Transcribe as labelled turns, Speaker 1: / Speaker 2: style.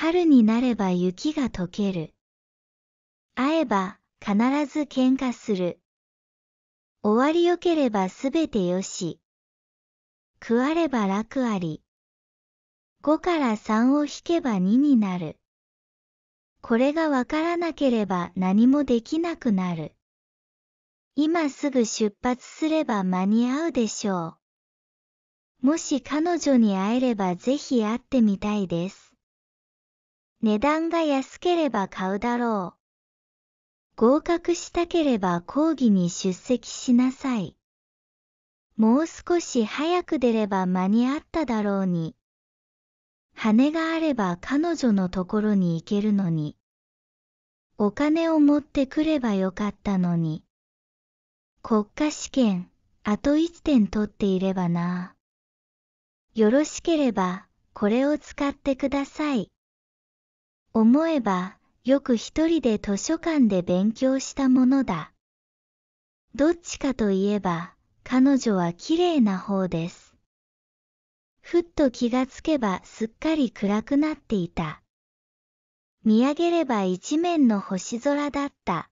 Speaker 1: 春になれば雪が溶ける。会えば必ず喧嘩する。終わりよければすべてよし。食われば楽あり。5から3を引けば2になる。これがわからなければ何もできなくなる。今すぐ出発すれば間に合うでしょう。もし彼女に会えればぜひ会ってみたいです。値段が安ければ買うだろう。合格したければ講義に出席しなさい。もう少し早く出れば間に合っただろうに。羽があれば彼女のところに行けるのに。お金を持ってくればよかったのに。国家試験、あと1点取っていればな。よろしければ、これを使ってください。思えば、よく一人で図書館で勉強したものだ。どっちかといえば、彼女は綺麗な方です。ふっと気がつけばすっかり暗くなっていた。見上げれば一面の星空だった。